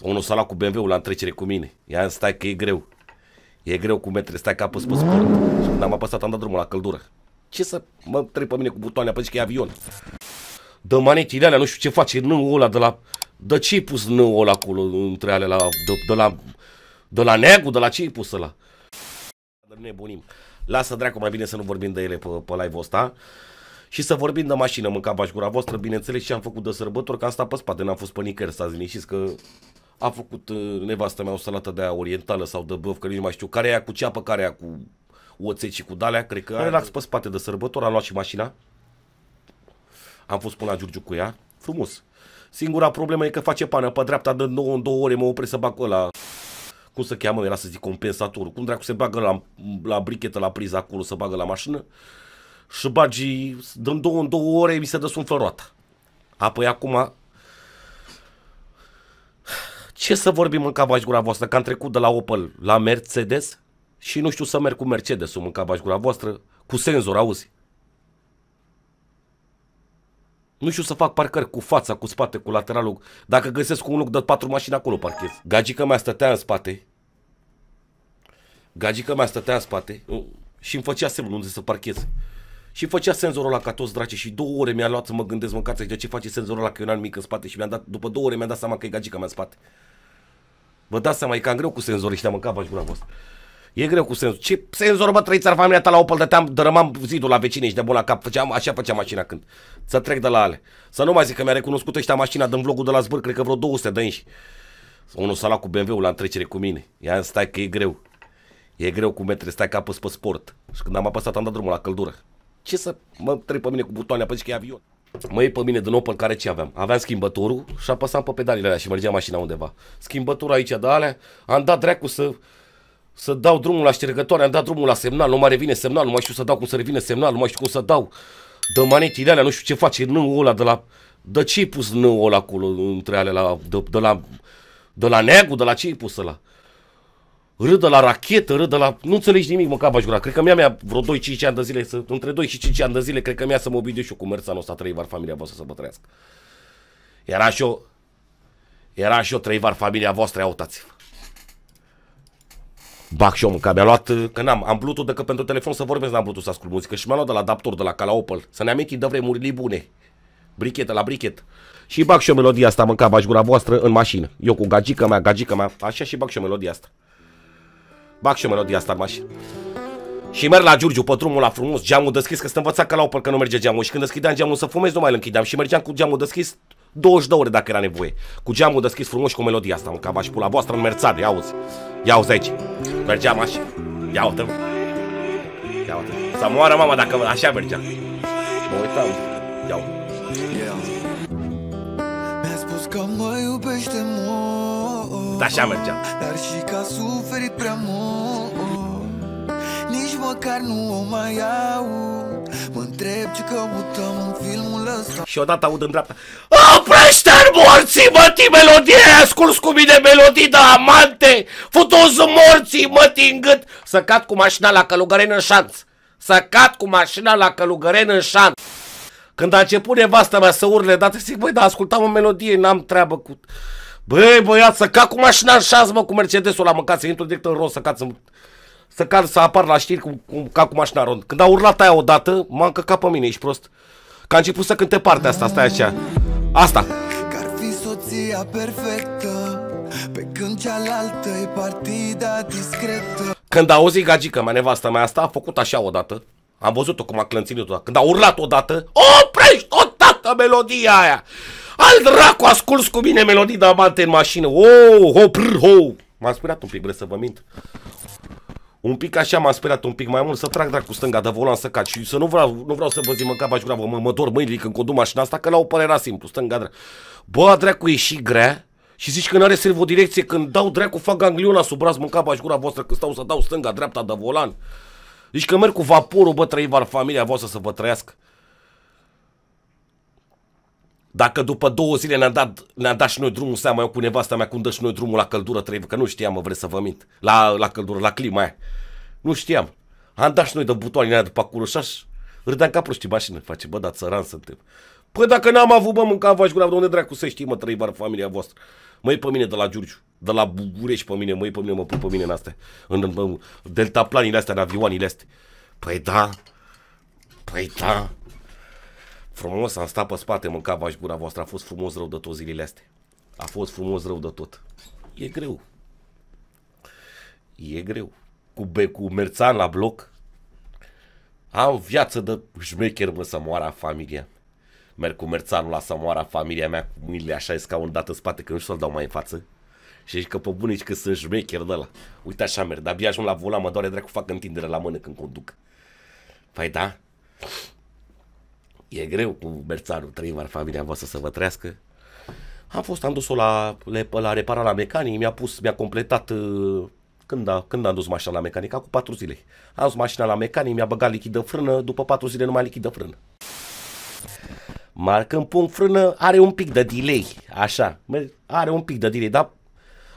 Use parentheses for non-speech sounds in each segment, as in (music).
Unul s-a luat cu BMW-ul la întrecere cu mine. Ia stai că e greu. E greu cu metri, stai că apăs pe sport. Și când am apăsat, am dat drumul la căldură. Ce să mă trec pe mine cu butoane, apăs că e avion. Dă manetile alea, nu știu ce face, nu ăla de la... De ce-i pus nu ăla acolo între alea la... De, de la... De la neagul, de la ce-i pus ăla? Dar nebunim. Lasă dracu, mai bine să nu vorbim de ele pe, pe live-ul ăsta și să vorbim de mașină, mânca bașgura voastră, bineînțeles, și am făcut de sărbători, că am stat pe spate, n-am fost pe nicăieri, stați liniștiți că a făcut uh, nevastă mea o salată de aia orientală sau de băf, că nici nu mai știu, care e cu ceapă, care e cu oțet și cu dalea, cred că relax pe spate de sărbători, a luat și mașina. Am fost până la Giurgiu cu ea, frumos. Singura problemă e că face pană pe dreapta de 9 în 2 ore, mă opresc să bag ăla cum se cheamă, era să zic compensatorul, cum dracu se bagă la, la brichetă, la priza acolo, să bagă la mașină și bagi, dăm două în două ore, mi se dă sunflă roata. Apoi acum ce să vorbim în cavași gura voastră, că am trecut de la Opel la Mercedes și nu știu să merg cu Mercedes-ul în cavași gura voastră, cu senzor, auzi? Nu știu să fac parcări cu fața, cu spate, cu lateralul. Dacă găsesc un loc de patru mașini acolo parchez. Gagica mea stătea în spate. Gagica mea stătea în spate uh, și îmi făcea semnul unde să parchez. Și făcea senzorul la ca toți drace și două ore mi-a luat să mă gândesc, mâncați, de ce face senzorul la că n-am mic în spate și mi-am dat, după două ore mi a dat seama că e gagica mea în spate. Vă dați seama, e cam greu cu senzorii ăștia, mă, capa și gura voastră. E greu cu senzor. Ce senzor, mă, trăiți ar familia ta la Opel, dăteam, dărămam zidul la vecine și de bun la cap. Făceam, așa făcea mașina când. Să trec de la ale. Să nu mai zic că mi-a recunoscut ăștia mașina din vlogul de la zbor cred că vreo 200 de înși. Unul s-a luat cu BMW-ul la întrecere cu mine. Ia stai că e greu. E greu cu metri, stai că apăs pe sport. Și când am apăsat, am dat drumul la căldură. Ce să mă trec pe mine cu butoane, apăs că e avion. Mă iei pe mine din Opel care ce aveam? Aveam schimbătorul și apăsam pe pedalele alea și mergea mașina undeva. Schimbătura aici de da, alea, am dat dreacul să să dau drumul la ștergătoare, am dat drumul la semnal, nu mai revine semnal, nu mai știu să dau cum să revine semnal, nu mai știu cum să dau. Dă manetile alea, nu știu ce face nu ăla de la... De ce-i pus nu ăla acolo între alea, la, de, de la... De la neagul, de la ce-i pus ăla? râdă la rachetă, râdă la... Nu înțelegi nimic, mă, capa jura. Cred că mi-a mea vreo 2-5 ani de zile, să, între 2 și 5 ani de zile, cred că mi-a să mă obidiu și eu cu mărțanul ăsta, trei var familia voastră să bătrească. Era și eu... Era și eu trei var familia voastră, ia uitați Bac și eu mânca, mi-a luat, că n-am, am Bluetooth decât pentru telefon să vorbesc, n-am Bluetooth să ascult muzică și mi-a luat de la adaptor, de la ca la Opel, să ne amintim de vremuri bune, brichetă la brichet. Și bag și o melodia asta, mânca, bași voastră în mașină, eu cu gagica mea, gagica mea, așa și bag și o melodia asta. Bag și eu melodia asta în mașină. Și merg la Giurgiu pe drumul la frumos, geamul deschis, că sunt învățat că la opăr că nu merge geamul. Și când deschideam geamul să fumez, nu mai îl închideam. Și mergeam cu geamul deschis 22 ore dacă era nevoie. Cu geamul deschis frumos și cu melodia asta, mă, ca v pula voastră în merțade, auzi. Ia auzi aici. Mergeam așa. Ia uite Ia uite Să moară mama dacă așa mergeam. Mă uitam. Ia uite. Yeah. Mi-a spus că mă iubește mult da, așa mergeam. Dar și ca suferi prea mult, nici măcar nu o mai au Mă întreb ce căutăm în filmul ăsta. Și odată aud în dreapta. Oprește-l morții, mătii, melodie! Ai Ascult cu mine melodii de amante! Futu-ți morții, mătii, în gât! Să cad cu mașina la călugăren în șanț! Să cad cu mașina la călugăren în șanț! Când a început nevastă mea să urle, dar zic, băi, da, ascultam o melodie, n-am treabă cu... Băi, băiat, să cac cu mașina în șans, mă, cu Mercedesul ăla, mă, să intru direct în rost, să cac, să, să, cac, să apar la știri cu, cu, cac cu mașina rond. Când a urlat aia odată, m-a încăcat pe mine, ești prost. Că a început să cânte partea asta, stai așa. Asta. Că ar fi soția perfectă, pe când cealaltă e partida discretă. Când a auzit gagică mea, nevastă mea asta, a făcut așa odată. Am văzut-o cum a clănținit-o. Când a urlat odată, oprești, o toată melodia aia. Al dracu, asculți cu mine melodii de amante în mașină. Oh, ho, prr, ho. m a spirat un pic, vreți să vă mint. Un pic așa m a speriat un pic mai mult să trag dracu stânga de volan să cad și să nu vreau, nu vreau să vă zic mă cap mă, mă dor mâinile când conduc mașina asta că la o părerea simplu, stânga dracu. Bă, dracu e și grea, și zici că n-are servodirecție, când dau dracu, fac gangliona sub braț, mânca bași gura voastră, când stau să dau stânga, dreapta, de volan. Zici că merg cu vaporul, bă, trăi var familia voastră să vă trăiască. Dacă după două zile ne-am dat, ne dat și noi drumul seama, eu cu nevasta mea, cum dă și noi drumul la căldură trei, că nu știam, mă, vreți să vă mint, la, la căldură, la clima aia. Nu știam. Am dat și noi de aia după acolo și așa. Râdeam ca proștii mașină, face, bă, da, țăran suntem. Păi dacă n-am avut, bă, mâncat vaci gura, de unde dracu să știi, mă, trăi bar familia voastră. Mă pe mine de la Giurgiu, de la București pe mine, mă pe mine, mă pun pe mine în astea, în, în, în deltaplanile astea, în avioanile astea. Păi da, păi da. Frumos, am stat pe spate, mâncat vaș voastră, a fost frumos rău de tot zilele astea. A fost frumos rău de tot. E greu. E greu. Cu, be- cu merțan la bloc, am viață de șmecher, mă, să moara familia. Merg cu merțanul la să moara familia mea cu mâinile așa, e scaun dat în spate, că nu știu să-l dau mai în față. Și zic că pe bunici că sunt șmecher de la. Uite așa merg, dar abia ajung la volan, mă doare dracu, fac întindere la mână când conduc. Păi da? e greu cu Berțanu, trăim în familia voastră să vă trească. Am fost, am dus-o la, la repara la mecanic, mi-a pus, mi-a completat uh, când, a, când am dus mașina la mecanic, cu patru zile. Am dus mașina la mecanic, mi-a băgat lichidă frână, după patru zile nu mai lichidă frână. Marcăm punct frână, are un pic de delay, așa, are un pic de delay, dar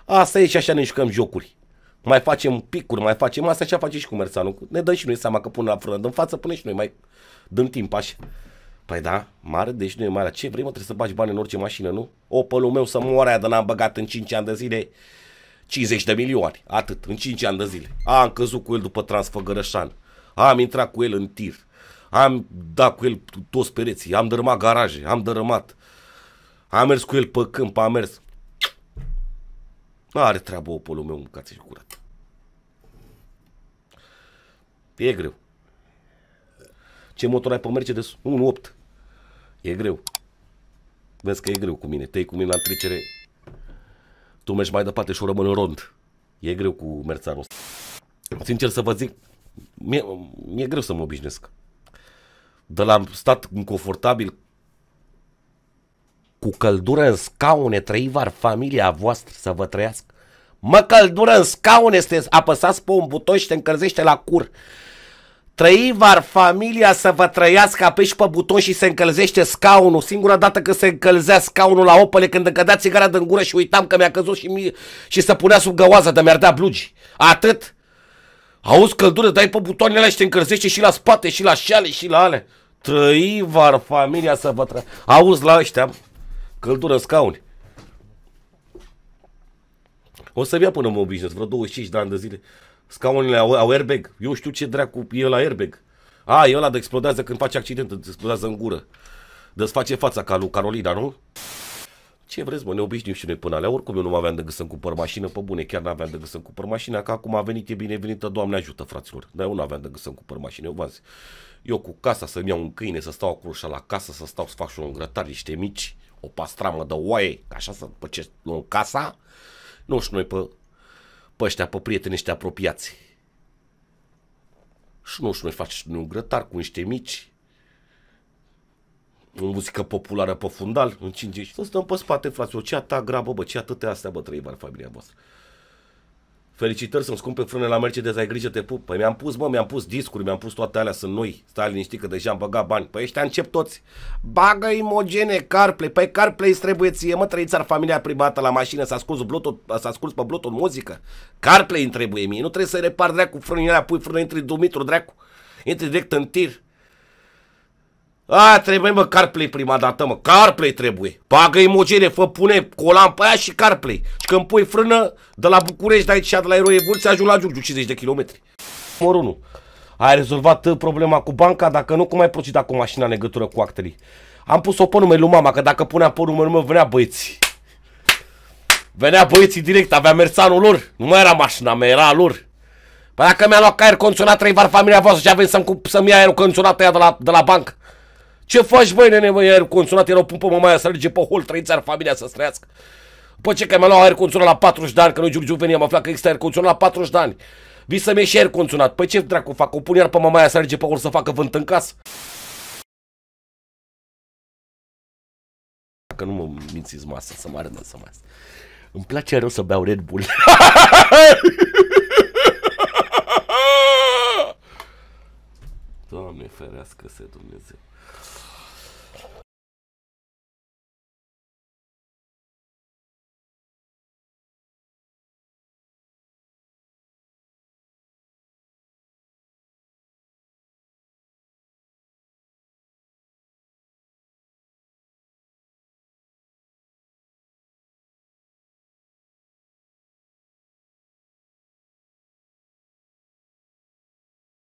asta e și așa ne jucăm jocuri. Mai facem picuri, mai facem asta, așa face și cu Merțanu. Ne dăm și noi seama că pune la frână, dăm față, pune și noi mai dăm timp așa. Păi da, mare, deci nu e mare. Ce vrei mă, trebuie să bagi bani în orice mașină, nu? O, pălul meu să moare aia n-am băgat în 5 ani de zile 50 de milioane. Atât, în 5 ani de zile. am căzut cu el după Transfăgărășan. Am intrat cu el în tir. Am dat cu el toți pereții. Am dărâmat garaje, am dărâmat. Am mers cu el pe câmp, am mers. Nu are treabă Opelul meu, mâncați și curat. E greu. Ce motor ai pe Mercedes? 1.8. E greu. Vezi că e greu cu mine. Tei cu mine la trecere. Tu mergi mai departe și o rămân în rond. E greu cu merțarul ăsta. Sincer să vă zic, mi-e, e greu să mă obișnuiesc. De la stat confortabil cu căldură în scaune, var familia voastră să vă trăiască. Mă căldură în scaune, este apăsați pe un buton și te încălzește la cur var familia să vă trăiască, apeși pe buton și se încălzește scaunul. Singura dată când se încălzea scaunul la opele, când îmi cădea țigara din gură și uitam că mi-a căzut și, mi și se punea sub găoază, de mi-ar da blugi. Atât. Auzi căldură, dai pe butoanele alea și te încălzește și la spate, și la șale, și la ale. var familia să vă trăiască. Auzi la ăștia, căldură în scauni. O să-mi ia până mă obișnuiesc, vreo 25 de ani de zile scaunele au, au airbag. Eu știu ce dracu e la airbag. A, e ăla de explodează când face accident, îți explodează în gură. Desface fața ca lui Carolina, nu? Ce vreți, mă, ne obișnim și noi până alea. Oricum eu nu aveam de gând să-mi cumpăr mașină, pe bune, chiar n-aveam de gând să-mi cumpăr mașina, că acum a venit, e binevenită, Doamne ajută, fraților. Dar eu nu aveam de gând să-mi cumpăr mașină, eu v Eu cu casa să-mi iau un câine, să stau acolo și la casă, să stau să fac și un grătar, niște mici, o pastramă de oaie, ca așa să păcesc în casa. Nu și noi pe pe ăștia, pe prietenii ăștia apropiați. Și nu știu, faci un grătar cu niște mici, o muzică populară pe fundal, în 50. Să stăm pe spate, frate, o ce ta grabă, bă, ce atâtea astea, bă, trăi, familia voastră. Felicitări, sunt scumpe frâne la Mercedes, ai grijă, te pup. Păi mi-am pus, mă, mi-am pus discuri, mi-am pus toate alea, sunt noi. Stai liniștit că deja am băgat bani. Păi ăștia încep toți. Bagă imogene, CarPlay. Păi CarPlay îți trebuie ție, mă, trăiți ar familia privată la mașină, să asculți, Bluetooth, să asculți pe Bluetooth muzică. CarPlay îmi trebuie mie, nu trebuie să repar dracu frâne, pui frâne, intri Dumitru, dracu. Intri direct în tir. A, trebuie mă CarPlay prima dată, mă. CarPlay trebuie. Pagă-i fă pune colan pe aia și CarPlay. Și când pui frână de la București, de aici, de la Eroie Vâlți, ajung la Giurgiu, 50 de kilometri. Numărul 1. Ai rezolvat uh, problema cu banca, dacă nu, cum ai procedat cu mașina în legătură cu actele? Am pus-o pe numele lui mama, că dacă punea pe numele meu, venea băieții. Venea băieții direct, avea mersanul lor. Nu mai era mașina mea, era lor. Păi dacă mi-a luat aer condiționat, trei var familia voastră și a venit să-mi, să-mi ia aer condiționat tăia de la, de la bancă. Ce faci, băi, nene, băi, aer condiționat, erau pumpă mamaia să alege pe hol, trăiți ar familia să străiască. Păi ce, că mi-a luat aer condiționat la 40 de ani, că noi Giurgiu veni, am aflat că există aer condiționat la 40 de ani. Vi să-mi ieși aer condiționat. Păi ce dracu fac, o pun iar pe mamaia să alege pe hol să facă vânt în casă. Că nu mă mințiți masă, să mă arătă să mă Îmi place rău să beau Red Bull. (laughs) ferească se Dumnezeu.